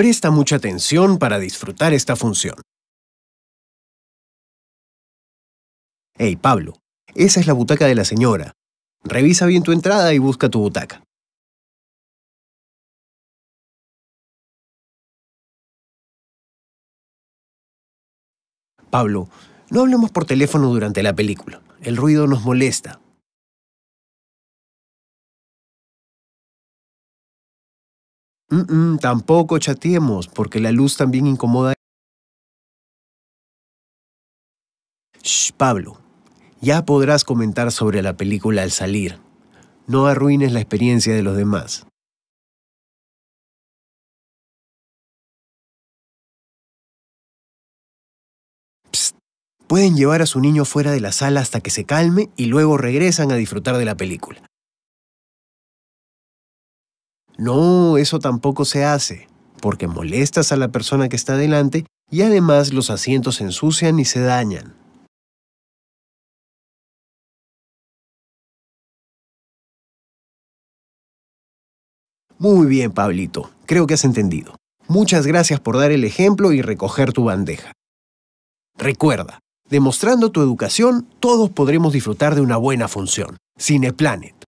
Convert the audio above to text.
Presta mucha atención para disfrutar esta función. Hey, Pablo, esa es la butaca de la señora. Revisa bien tu entrada y busca tu butaca. Pablo, no hablemos por teléfono durante la película. El ruido nos molesta. tampoco chateemos, porque la luz también incomoda. Shh, Pablo, ya podrás comentar sobre la película al salir. No arruines la experiencia de los demás. Psst, pueden llevar a su niño fuera de la sala hasta que se calme y luego regresan a disfrutar de la película. No, eso tampoco se hace, porque molestas a la persona que está delante y además los asientos se ensucian y se dañan. Muy bien, Pablito, creo que has entendido. Muchas gracias por dar el ejemplo y recoger tu bandeja. Recuerda, demostrando tu educación, todos podremos disfrutar de una buena función. Cineplanet.